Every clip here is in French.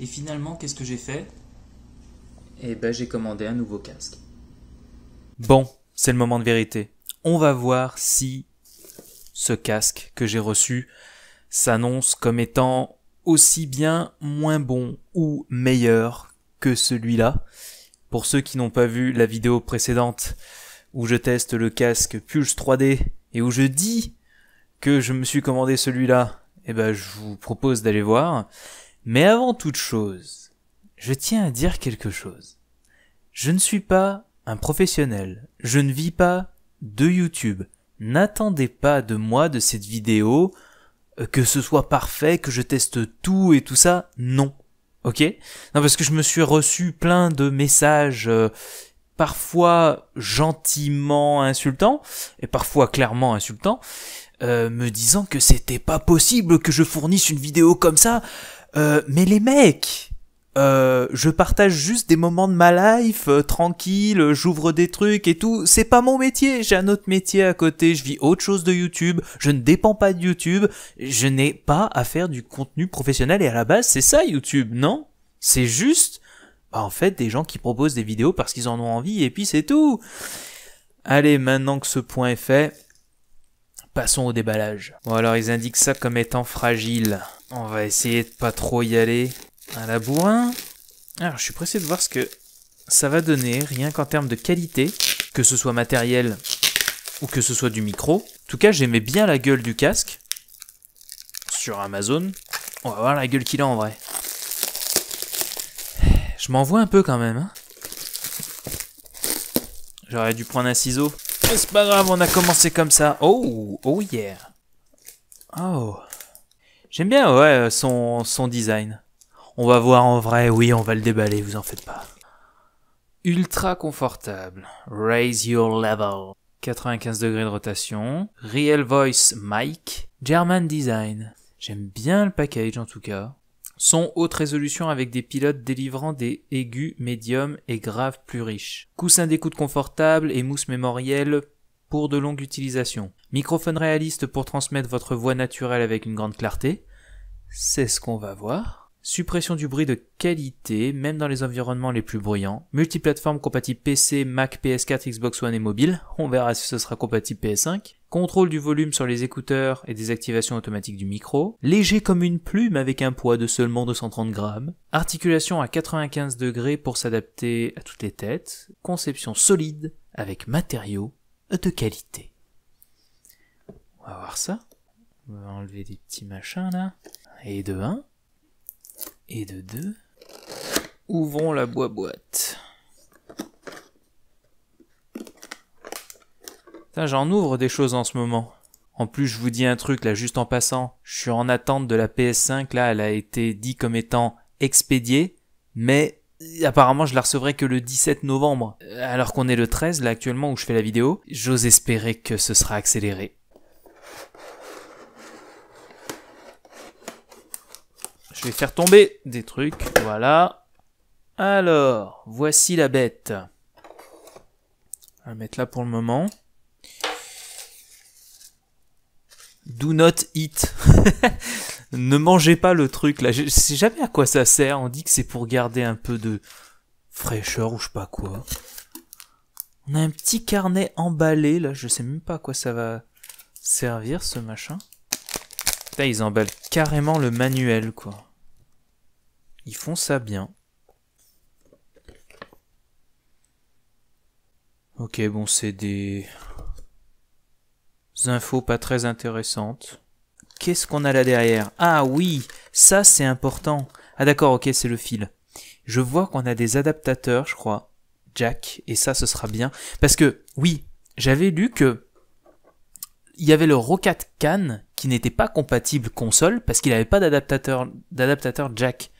Et finalement, qu'est-ce que j'ai fait Eh ben, j'ai commandé un nouveau casque. Bon, c'est le moment de vérité. On va voir si ce casque que j'ai reçu s'annonce comme étant aussi bien moins bon ou meilleur que celui-là. Pour ceux qui n'ont pas vu la vidéo précédente où je teste le casque Pulse 3D et où je dis que je me suis commandé celui-là, eh ben je vous propose d'aller voir. Mais avant toute chose, je tiens à dire quelque chose. Je ne suis pas un professionnel, je ne vis pas de YouTube. N'attendez pas de moi, de cette vidéo, euh, que ce soit parfait, que je teste tout et tout ça, non. Ok Non, parce que je me suis reçu plein de messages, euh, parfois gentiment insultants, et parfois clairement insultants, euh, me disant que c'était pas possible que je fournisse une vidéo comme ça, euh, mais les mecs, euh, je partage juste des moments de ma life, euh, tranquille, j'ouvre des trucs et tout. C'est pas mon métier, j'ai un autre métier à côté, je vis autre chose de YouTube, je ne dépends pas de YouTube, je n'ai pas à faire du contenu professionnel et à la base c'est ça YouTube, non C'est juste, bah, en fait, des gens qui proposent des vidéos parce qu'ils en ont envie et puis c'est tout. Allez, maintenant que ce point est fait, Passons au déballage. Bon alors ils indiquent ça comme étant fragile. On va essayer de pas trop y aller. Un labourin. Alors je suis pressé de voir ce que ça va donner, rien qu'en termes de qualité, que ce soit matériel ou que ce soit du micro. En tout cas j'aimais bien la gueule du casque sur Amazon. On va voir la gueule qu'il a en vrai. Je m'en vois un peu quand même. Hein. J'aurais dû prendre un ciseau. c'est pas grave, on a commencé comme ça. Oh, oh yeah. Oh. J'aime bien, ouais, euh, son, son design. On va voir en vrai, oui, on va le déballer, vous en faites pas. Ultra confortable. Raise your level. 95 degrés de rotation. Real Voice Mic. German Design. J'aime bien le package en tout cas. Son haute résolution avec des pilotes délivrant des aigus, médiums et graves plus riches. Coussin d'écoute confortable et mousse mémorielle pour de longues utilisations. Microphone réaliste pour transmettre votre voix naturelle avec une grande clarté. C'est ce qu'on va voir. Suppression du bruit de qualité, même dans les environnements les plus bruyants. Multiplateforme compatible PC, Mac, PS4, Xbox One et mobile. On verra si ce sera compatible PS5 contrôle du volume sur les écouteurs et activations automatiques du micro, léger comme une plume avec un poids de seulement 230 grammes, articulation à 95 degrés pour s'adapter à toutes les têtes, conception solide avec matériaux de qualité. On va voir ça. On va enlever des petits machins là. Et de 1. Et de 2. Ouvrons la boîte. j'en ouvre des choses en ce moment. En plus, je vous dis un truc là juste en passant. Je suis en attente de la PS5 là, elle a été dit comme étant expédiée, mais euh, apparemment je la recevrai que le 17 novembre. Euh, alors qu'on est le 13 là actuellement où je fais la vidéo, j'ose espérer que ce sera accéléré. Je vais faire tomber des trucs, voilà. Alors, voici la bête. On va mettre là pour le moment. do not eat. ne mangez pas le truc là. Je, sais jamais à quoi ça sert. On dit que c'est pour garder un peu de fraîcheur ou je sais pas quoi. On a un petit carnet emballé là. Je sais même pas à quoi ça va servir ce machin. Putain, ils emballent carrément le manuel quoi. Ils font ça bien. Ok, bon, c'est des infos pas très intéressantes. Qu'est-ce qu'on a là derrière Ah oui, ça c'est important. Ah d'accord, ok, c'est le fil. Je vois qu'on a des adaptateurs, je crois. Jack, et ça ce sera bien. Parce que, oui, j'avais lu que il y avait le Rocket Can qui n'était pas compatible console parce qu'il n'avait pas d'adaptateur, d'adaptateur jack.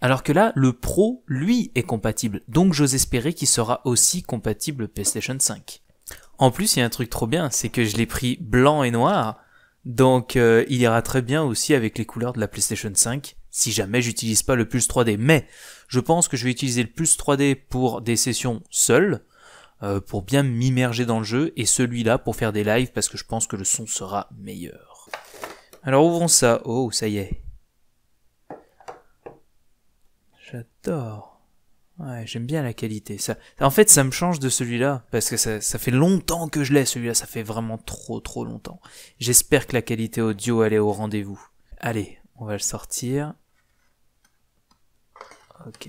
Alors que là, le Pro, lui, est compatible. Donc j'ose espérer qu'il sera aussi compatible PlayStation 5. En plus, il y a un truc trop bien, c'est que je l'ai pris blanc et noir. Donc euh, il ira très bien aussi avec les couleurs de la PlayStation 5 si jamais j'utilise pas le Pulse 3D. Mais je pense que je vais utiliser le Pulse 3D pour des sessions seules, euh, pour bien m'immerger dans le jeu, et celui-là pour faire des lives parce que je pense que le son sera meilleur. Alors ouvrons ça. Oh, ça y est. J'adore. Ouais, j'aime bien la qualité. Ça, en fait, ça me change de celui-là, parce que ça, ça fait longtemps que je l'ai, celui-là, ça fait vraiment trop trop longtemps. J'espère que la qualité audio, elle est au rendez-vous. Allez, on va le sortir. Ok.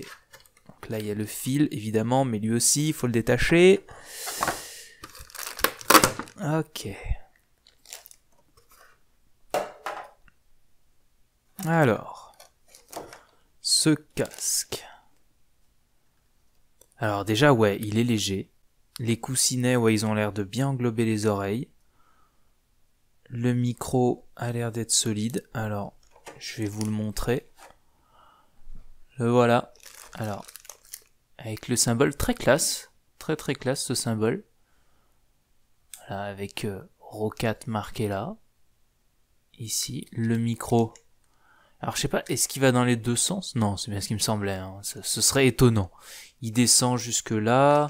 Donc là, il y a le fil, évidemment, mais lui aussi, il faut le détacher. Ok. Alors, ce casque. Alors déjà, ouais, il est léger. Les coussinets, ouais, ils ont l'air de bien englober les oreilles. Le micro a l'air d'être solide. Alors, je vais vous le montrer. Le voilà. Alors, avec le symbole très classe. Très très classe ce symbole. Voilà, avec euh, Rocat marqué là. Ici, le micro. Alors je sais pas, est-ce qu'il va dans les deux sens Non, c'est bien ce qui me semblait. Hein. ce serait étonnant il descend jusque là.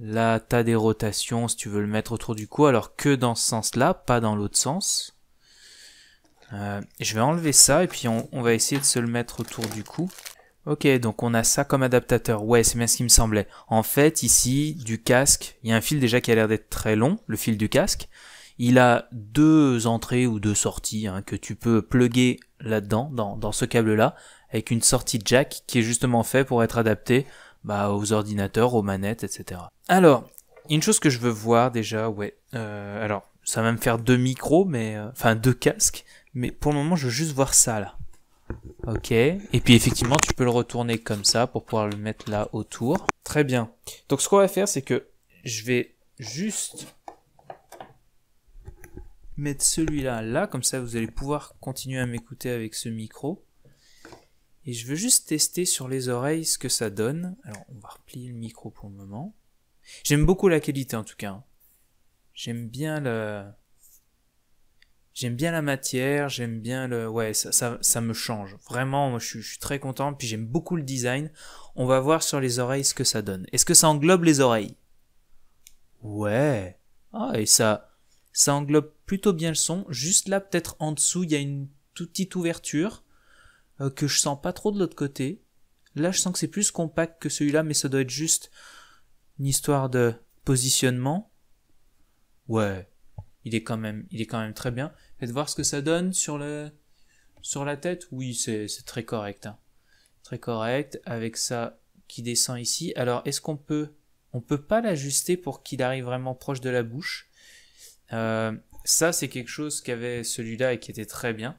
Là, t'as des rotations si tu veux le mettre autour du cou, alors que dans ce sens-là, pas dans l'autre sens. Euh, je vais enlever ça et puis on, va essayer de se le mettre autour du cou. Ok, donc on a ça comme adaptateur. Ouais, c'est bien ce qui me semblait. En fait, ici, du casque, il y a un fil déjà qui a l'air d'être très long, le fil du casque. Il a deux entrées ou deux sorties hein, que tu peux plugger là-dedans, dans, dans ce câble-là, avec une sortie jack qui est justement fait pour être adapté bah, aux ordinateurs, aux manettes, etc. Alors, une chose que je veux voir déjà, ouais. Euh, alors, ça va me faire deux micros, mais euh, enfin deux casques, mais pour le moment, je veux juste voir ça là. Ok. Et puis effectivement, tu peux le retourner comme ça pour pouvoir le mettre là autour. Très bien. Donc ce qu'on va faire, c'est que je vais juste mettre celui-là là, comme ça vous allez pouvoir continuer à m'écouter avec ce micro. Et je veux juste tester sur les oreilles ce que ça donne. Alors, on va replier le micro pour le moment. J'aime beaucoup la qualité en tout cas. Hein. J'aime bien le... J'aime bien la matière, j'aime bien le... Ouais, ça, me change. Vraiment, je, suis, je suis très content. Puis j'aime beaucoup le design. On va voir sur les oreilles ce que ça donne. Est-ce que ça englobe les oreilles Ouais. Ah, et ça... Ça englobe plutôt bien le son. Juste là, peut-être en dessous, il y a une toute petite ouverture. Euh, que je sens pas trop de l'autre côté. Là, je sens que c'est plus compact que celui-là, mais ça doit être juste une histoire de positionnement. Ouais, il est quand même, il est quand même très bien. Faites voir ce que ça donne sur le, sur la tête. Oui, c'est très correct. Hein. Très correct. Avec ça qui descend ici. Alors, est-ce qu'on peut, on peut pas l'ajuster pour qu'il arrive vraiment proche de la bouche euh, Ça, c'est quelque chose qu'avait celui-là et qui était très bien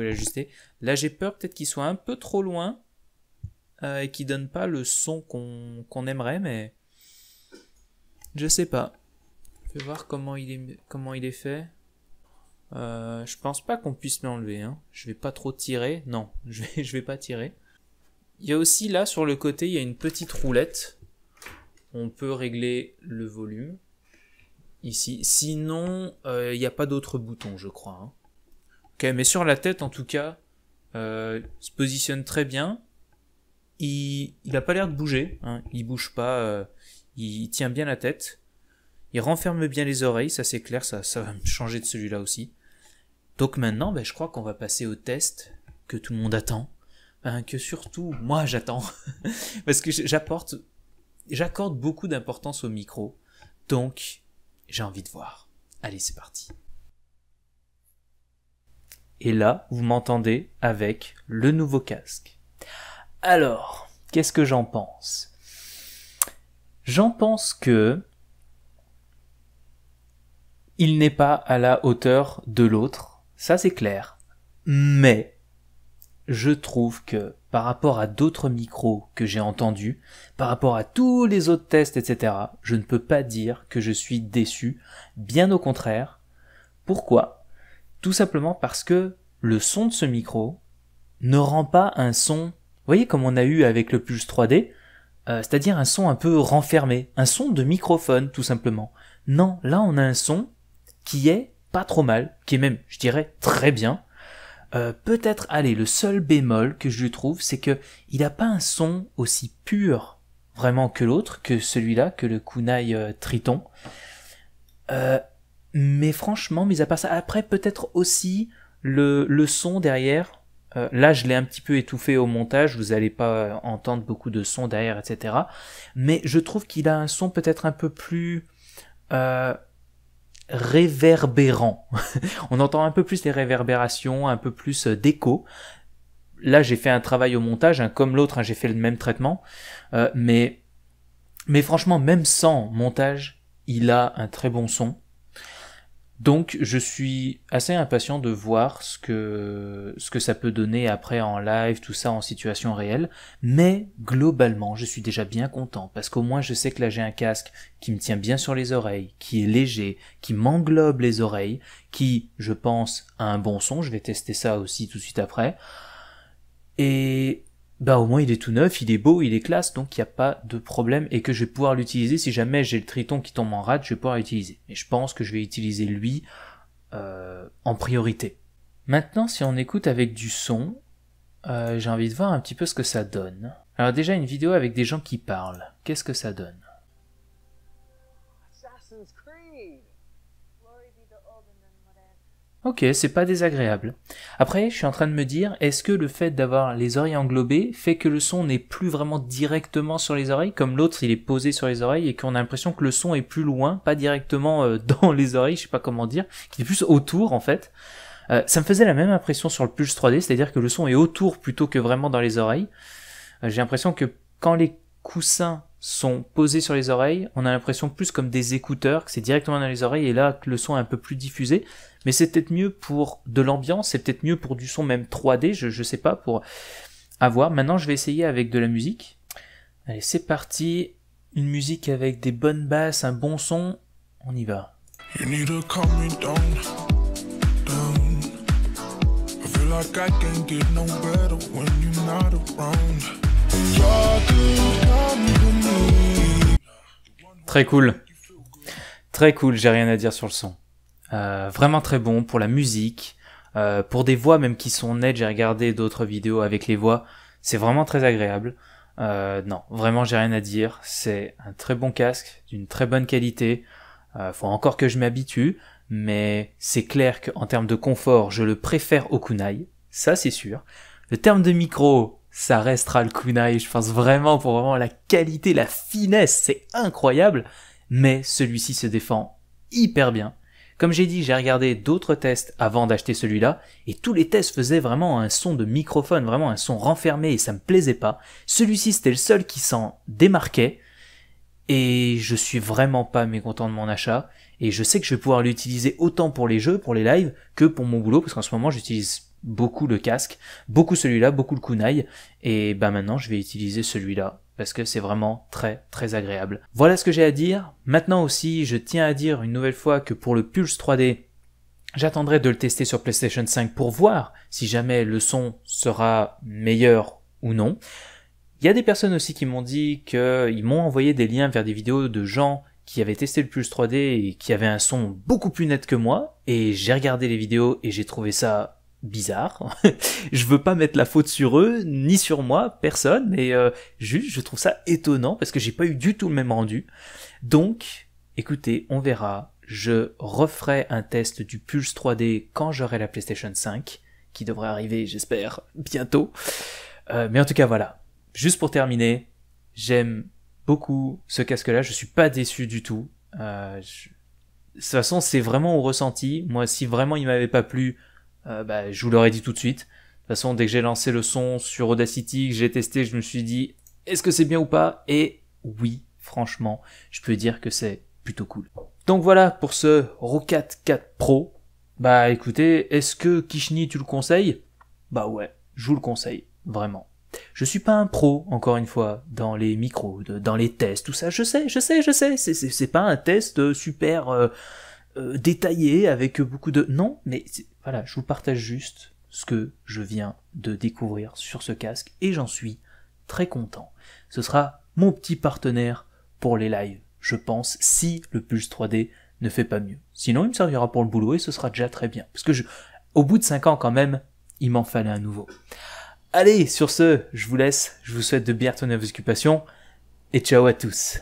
l'ajuster. Là, j'ai peur peut-être qu'il soit un peu trop loin euh, et qu'il donne pas le son qu'on aimerait, mais je sais pas. Je vais voir comment il est, comment il est fait. Euh, je pense pas qu'on puisse l'enlever. Hein. Je vais pas trop tirer. Non, je vais, pas tirer. Il y a aussi là sur le côté, il y une petite roulette. On peut régler le volume ici. Sinon, euh, il n'y a pas d'autres boutons, je crois. Hein mais sur la tête, en tout cas, euh, il se positionne très bien. Il n'a pas l'air de bouger. Il hein. Il bouge pas. Euh, il tient bien la tête. Il renferme bien les oreilles. Ça, c'est clair. Ça, va me changer de celui-là aussi. Donc maintenant, ben, je crois qu'on va passer au test que tout le monde attend. Hein, que surtout, moi, j'attends. Parce que j'apporte. J'accorde beaucoup d'importance au micro. Donc, j'ai envie de voir. Allez, c'est parti. Et là, vous m'entendez avec le nouveau casque. Alors, qu'est-ce que j'en pense J'en pense que il n'est pas à la hauteur de l'autre, ça c'est clair. Mais je trouve que par rapport à d'autres micros que j'ai entendus, par rapport à tous les autres tests, etc., je ne peux pas dire que je suis déçu, bien au contraire. Pourquoi tout simplement parce que le son de ce micro ne rend pas un son, vous voyez comme on a eu avec le Pulse 3D, euh, c'est-à-dire un son un peu renfermé, un son de microphone tout simplement. Non, là on a un son qui est pas trop mal, qui est même, je dirais, très bien. Euh, peut-être, allez, le seul bémol que je lui trouve, c'est que il n'a pas un son aussi pur vraiment que l'autre, que celui-là, que le Kunai euh, Triton. Euh, mais franchement, mis à part ça, après peut-être aussi le, le son derrière, euh, là, je l'ai un petit peu étouffé au montage, vous allez pas entendre beaucoup de sons derrière, etc. Mais je trouve qu'il a un son peut-être un peu plus euh, réverbérant. On entend un peu plus les réverbérations, un peu plus euh, d'écho. Là, j'ai fait un travail au montage, hein, comme l'autre, hein, j'ai fait le même traitement. Euh, mais, mais franchement, même sans montage, il a un très bon son. Donc je suis assez impatient de voir ce que, ce que ça peut donner après en live, tout ça en situation réelle, mais globalement je suis déjà bien content parce qu'au moins je sais que là j'ai un casque qui me tient bien sur les oreilles, qui est léger, qui m'englobe les oreilles, qui je pense a un bon son, je vais tester ça aussi tout de suite après, et bah au moins il est tout neuf, il est beau, il est classe, donc il n'y a pas de problème et que je vais pouvoir l'utiliser. Si jamais j'ai le triton qui tombe en rade, je vais pouvoir l'utiliser. Mais je pense que je vais utiliser lui euh, en priorité. Maintenant, si on écoute avec du son, euh, j'ai envie de voir un petit peu ce que ça donne. Alors déjà une vidéo avec des gens qui parlent, qu'est-ce que ça donne Ok, c'est pas désagréable. Après, je suis en train de me dire, est-ce que le fait d'avoir les oreilles englobées fait que le son n'est plus vraiment directement sur les oreilles, comme l'autre il est posé sur les oreilles et qu'on a l'impression que le son est plus loin, pas directement euh, dans les oreilles, je sais pas comment dire, qu'il est plus autour en fait. Euh, ça me faisait la même impression sur le Pulse 3D, c'est-à-dire que le son est autour plutôt que vraiment dans les oreilles. Euh, j'ai l'impression que quand les coussins sont posés sur les oreilles, on a l'impression plus comme des écouteurs, que c'est directement dans les oreilles, et là que le son est un peu plus diffusé, mais c'est peut-être mieux pour de l'ambiance, c'est peut-être mieux pour du son même 3D, je, ne sais pas, pour avoir. Maintenant je vais essayer avec de la musique. Allez, c'est parti, une musique avec des bonnes basses, un bon son, on y va. Très cool. Très cool, j'ai rien à dire sur le son. Euh, vraiment très bon pour la musique, euh, pour des voix même qui sont nettes, j'ai regardé d'autres vidéos avec les voix, c'est vraiment très agréable. Euh, non, vraiment j'ai rien à dire, c'est un très bon casque, d'une très bonne qualité, faut encore que je m'habitue, mais c'est clair qu'en termes de confort, je le préfère au kunai, ça c'est sûr. Le terme de micro, ça restera le Kunai. Je pense vraiment pour vraiment la qualité, la finesse, c'est incroyable. Mais celui-ci se défend hyper bien. Comme j'ai dit, j'ai regardé d'autres tests avant d'acheter celui-là, et tous les tests faisaient vraiment un son de microphone, vraiment un son renfermé, et ça me plaisait pas. Celui-ci, c'était le seul qui s'en démarquait, et je suis vraiment pas mécontent de mon achat, et je sais que je vais pouvoir l'utiliser autant pour les jeux, pour les lives, que pour mon boulot, parce qu'en ce moment, j'utilise beaucoup le casque, beaucoup celui-là, beaucoup le kunai, et ben maintenant je vais utiliser celui-là parce que c'est vraiment très très agréable. Voilà ce que j'ai à dire. Maintenant aussi, je tiens à dire une nouvelle fois que pour le Pulse 3D, j'attendrai de le tester sur PlayStation 5 pour voir si jamais le son sera meilleur ou non. Il y a des personnes aussi qui m'ont dit qu'ils m'ont envoyé des liens vers des vidéos de gens qui avaient testé le Pulse 3D et qui avaient un son beaucoup plus net que moi, et j'ai regardé les vidéos et j'ai trouvé ça bizarre. je veux pas mettre la faute sur eux, ni sur moi, personne, mais euh, juste, je trouve ça étonnant parce que j'ai pas eu du tout le même rendu. Donc, écoutez, on verra. Je referai un test du Pulse 3D quand j'aurai la PlayStation 5, qui devrait arriver, j'espère, bientôt. Euh, mais en tout cas, voilà. Juste pour terminer, j'aime beaucoup ce casque-là. Je suis pas déçu du tout. Euh, De toute façon, c'est vraiment au ressenti. Moi, si vraiment il m'avait pas plu, euh, bah, je vous l'aurais dit tout de suite. De toute façon, dès que j'ai lancé le son sur Audacity, j'ai testé, je me suis dit est-ce que c'est bien ou pas Et oui, franchement, je peux dire que c'est plutôt cool. Donc voilà pour ce Rocat 4 Pro. Bah écoutez, est-ce que Kishni tu le conseilles Bah ouais, je vous le conseille, vraiment. Je suis pas un pro, encore une fois, dans les micros, dans les tests, tout ça. Je sais, je sais, je sais. C'est, pas un test euh, super euh, détaillé avec beaucoup de. Non, mais voilà, je vous partage juste ce que je viens de découvrir sur ce casque et j'en suis très content. Ce sera mon petit partenaire pour les lives, je pense, si le Pulse 3D ne fait pas mieux. Sinon, il me servira pour le boulot et ce sera déjà très bien. Parce que au bout de 5 ans quand même, il m'en fallait un nouveau. Allez, sur ce, je vous laisse, je vous souhaite de bien à vos occupations et ciao à tous.